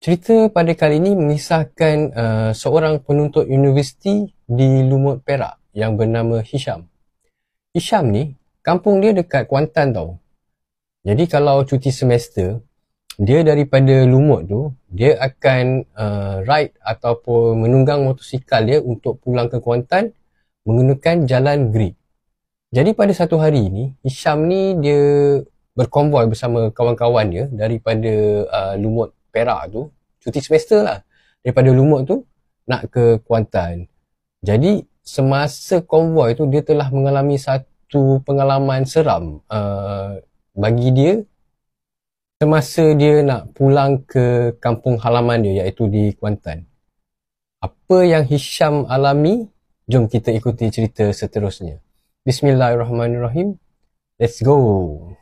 Cerita pada kali ini mengisahkan uh, seorang penuntut universiti di Lumut Perak yang bernama Hisham. Hisham ni, kampung dia dekat Kuantan tau. Jadi kalau cuti semester, dia daripada Lumut tu, dia akan uh, ride ataupun menunggang motosikal dia untuk pulang ke Kuantan menggunakan jalan grid. Jadi pada satu hari ni, Hisham ni dia berkonvoi bersama kawan-kawan dia daripada uh, Lumut Perak tu cuti semester lah daripada Lumut tu nak ke Kuantan jadi semasa konvoi tu dia telah mengalami satu pengalaman seram uh, bagi dia semasa dia nak pulang ke kampung halaman dia iaitu di Kuantan apa yang Hisham alami jom kita ikuti cerita seterusnya Bismillahirrahmanirrahim let's go